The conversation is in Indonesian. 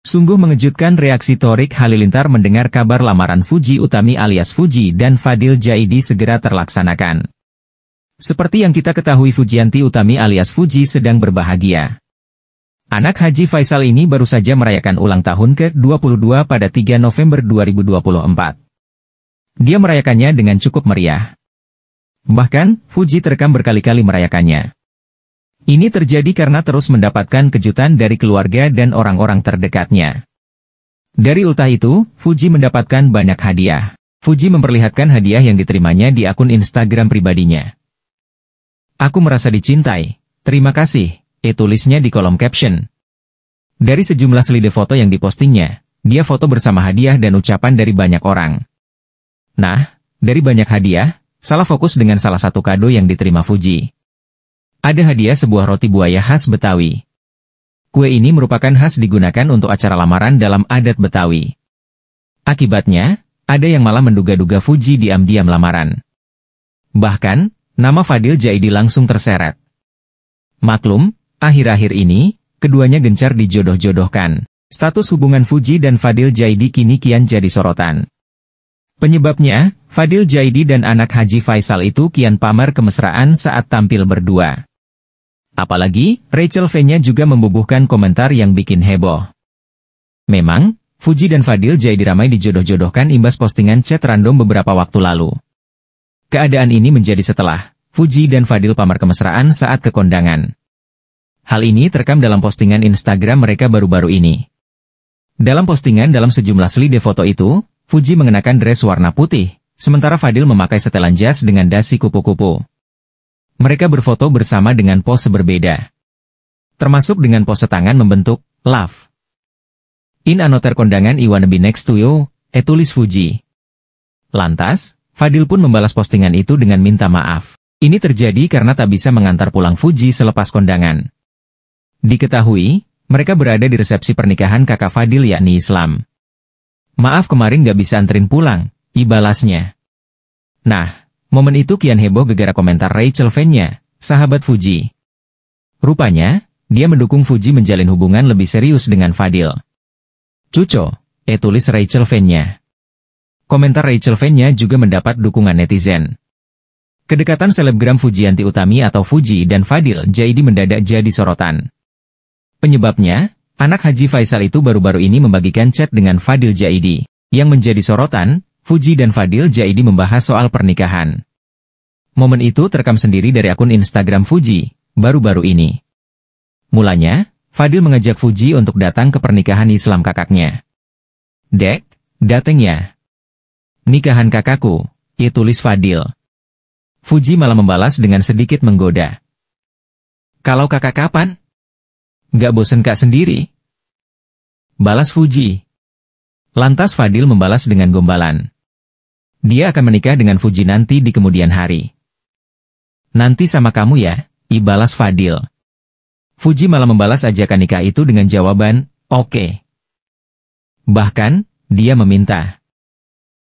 Sungguh mengejutkan reaksi Torik Halilintar mendengar kabar lamaran Fuji Utami alias Fuji dan Fadil Jaidi segera terlaksanakan. Seperti yang kita ketahui Fujianti Utami alias Fuji sedang berbahagia. Anak Haji Faisal ini baru saja merayakan ulang tahun ke-22 pada 3 November 2024. Dia merayakannya dengan cukup meriah. Bahkan, Fuji terekam berkali-kali merayakannya. Ini terjadi karena terus mendapatkan kejutan dari keluarga dan orang-orang terdekatnya. Dari ultah itu, Fuji mendapatkan banyak hadiah. Fuji memperlihatkan hadiah yang diterimanya di akun Instagram pribadinya. Aku merasa dicintai. Terima kasih, e tulisnya di kolom caption. Dari sejumlah slide foto yang dipostingnya, dia foto bersama hadiah dan ucapan dari banyak orang. Nah, dari banyak hadiah, salah fokus dengan salah satu kado yang diterima Fuji ada hadiah sebuah roti buaya khas Betawi. Kue ini merupakan khas digunakan untuk acara lamaran dalam adat Betawi. Akibatnya, ada yang malah menduga-duga Fuji diam-diam lamaran. Bahkan, nama Fadil Jaidi langsung terseret. Maklum, akhir-akhir ini, keduanya gencar dijodoh-jodohkan. Status hubungan Fuji dan Fadil Jaidi kini kian jadi sorotan. Penyebabnya, Fadil Jaidi dan anak Haji Faisal itu kian pamer kemesraan saat tampil berdua. Apalagi, Rachel V-nya juga membubuhkan komentar yang bikin heboh. Memang, Fuji dan Fadil Jai ramai dijodoh-jodohkan imbas postingan chat random beberapa waktu lalu. Keadaan ini menjadi setelah, Fuji dan Fadil pamer kemesraan saat kekondangan. Hal ini terekam dalam postingan Instagram mereka baru-baru ini. Dalam postingan dalam sejumlah slide foto itu, Fuji mengenakan dress warna putih, sementara Fadil memakai setelan jas dengan dasi kupu-kupu. Mereka berfoto bersama dengan pose berbeda. Termasuk dengan pose tangan membentuk love. In anoter kondangan wanna be next to you, etulis Fuji. Lantas, Fadil pun membalas postingan itu dengan minta maaf. Ini terjadi karena tak bisa mengantar pulang Fuji selepas kondangan. Diketahui, mereka berada di resepsi pernikahan kakak Fadil yakni Islam. Maaf kemarin gak bisa anterin pulang, ibalasnya. Nah, Momen itu kian heboh gegara komentar Rachel Fenya, sahabat Fuji. Rupanya, dia mendukung Fuji menjalin hubungan lebih serius dengan Fadil. Cuco, eh tulis Rachel Fenya. Komentar Rachel Fenya juga mendapat dukungan netizen. Kedekatan selebgram Fujianti Utami atau Fuji dan Fadil Jaidi mendadak jadi sorotan. Penyebabnya, anak Haji Faisal itu baru-baru ini membagikan chat dengan Fadil Jaidi, yang menjadi sorotan Fuji dan Fadil Jaidi membahas soal pernikahan. Momen itu terekam sendiri dari akun Instagram Fuji, baru-baru ini. Mulanya, Fadil mengajak Fuji untuk datang ke pernikahan Islam kakaknya. Dek, dateng ya. Nikahan kakakku, ia tulis Fadil. Fuji malah membalas dengan sedikit menggoda. Kalau kakak kapan? Gak bosen kak sendiri? Balas Fuji. Lantas Fadil membalas dengan gombalan. Dia akan menikah dengan Fuji nanti di kemudian hari. Nanti sama kamu ya, ibalas Fadil. Fuji malah membalas ajakan nikah itu dengan jawaban, oke. Okay. Bahkan, dia meminta.